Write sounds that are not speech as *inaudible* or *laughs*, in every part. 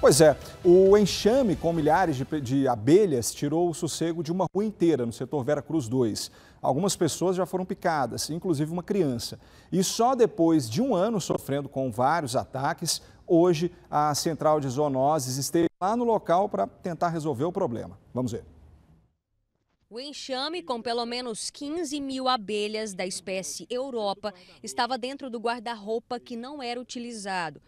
Pois é, o enxame com milhares de, de, abelhas tirou o sossego de uma rua inteira no setor Vera Cruz 2. Algumas pessoas já foram picadas, inclusive uma criança. E só depois de um ano sofrendo com vários ataques, hoje a central de zoonoses esteve lá no local para tentar resolver o problema. Vamos ver. O enxame com pelo menos 15 mil abelhas da espécie Europa estava dentro do guarda-roupa que não era utilizado.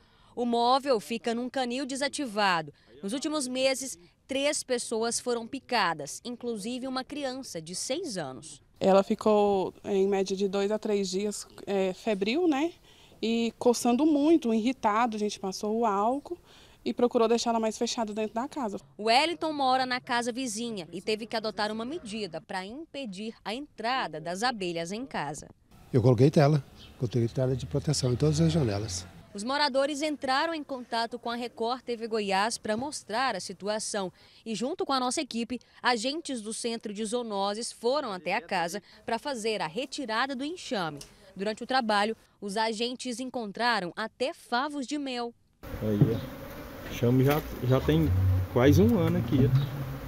O móvel fica num canil desativado. Nos últimos meses, três pessoas foram picadas, inclusive uma criança de seis anos. Ela ficou em média de dois a três dias é, febril, né? E coçando muito, irritado. A gente passou o álcool e procurou deixá-la mais fechada dentro da casa. O Wellington mora na casa vizinha e teve que adotar uma medida para impedir a entrada das abelhas em casa. Eu coloquei tela, coloquei tela de proteção em todas as janelas. Os moradores entraram em contato com a Record TV Goiás para mostrar a situação. E junto com a nossa equipe, agentes do Centro de Zoonoses foram até a casa para fazer a retirada do enxame. Durante o trabalho, os agentes encontraram até favos de mel. Aí, ó. Chame já, já tem quase um ano aqui,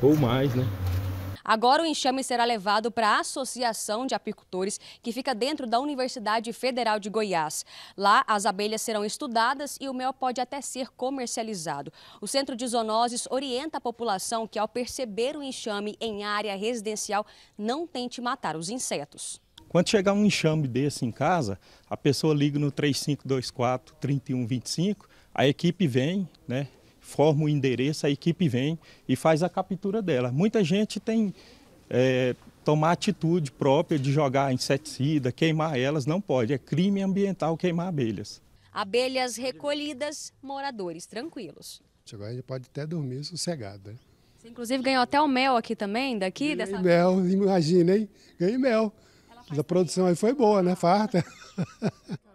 ou mais, né? Agora o enxame será levado para a Associação de Apicultores, que fica dentro da Universidade Federal de Goiás. Lá, as abelhas serão estudadas e o mel pode até ser comercializado. O Centro de Zoonoses orienta a população que, ao perceber o enxame em área residencial, não tente matar os insetos. Quando chegar um enxame desse em casa, a pessoa liga no 3524 3125, a equipe vem, né, forma o endereço, a equipe vem e faz a captura dela. Muita gente tem é, tomar atitude própria de jogar inseticida, queimar elas, não pode. É crime ambiental queimar abelhas. Abelhas recolhidas, moradores tranquilos. Agora a gente pode até dormir sossegado, né? Você inclusive ganhou até o mel aqui também, daqui? Ganhei dessa... mel, imagina, hein? Ganhei mel. A produção aí foi boa, né? Farta. *laughs*